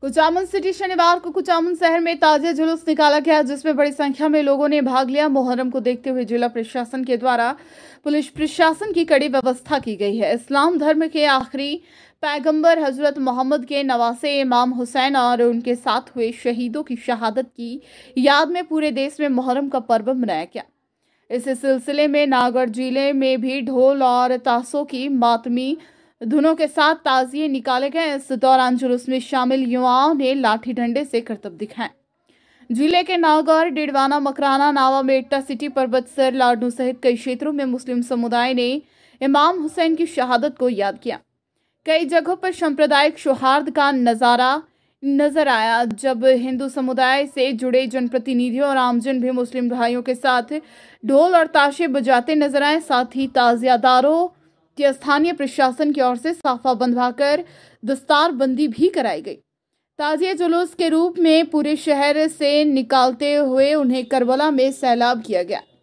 Kuchaman city शनिवार को कुचामन शहर में ताजा जुलूस निकाला गया जिसमें बड़ी संख्या में लोगों ने भाग लिया मुहर्रम को देखते हुए जिला प्रशासन के द्वारा पुलिस प्रशासन की कड़ी व्यवस्था की गई है इस्लाम धर्म के आखिरी पैगंबर हजरत मोहम्मद के नवासे इमाम हुसैन और उनके साथ हुए शहीदों की शहादत की याद में पूरे देश में मुहर्रम का पर्व मनाया गया इस सिलसिले में नागढ़ जिले में भी ढोल और तासों की मातमी धुनों के साथ ताजिए निकाले गए इस दौरान जुलूस में शामिल युवाओं ने लाठी डंडे से करतब दिखाए जिले के नागौर डिडवाना मकराना नावा मेटा सिटी पर्वतसर लाडनू सहित कई क्षेत्रों में मुस्लिम समुदाय ने इमाम हुसैन की शहादत को याद किया कई जगहों पर सांप्रदायिक सौहार्द का नज़ारा नजर आया जब हिंदू समुदाय से जुड़े जनप्रतिनिधियों और आमजन भी मुस्लिम भाइयों के साथ ढोल और ताशे बजाते नजर आए साथ ही ताजियादारों कि स्थानीय प्रशासन की ओर से साफा बंधवाकर दस्तार बंदी भी कराई गई ताजिए जुलूस के रूप में पूरे शहर से निकालते हुए उन्हें करबला में सैलाब किया गया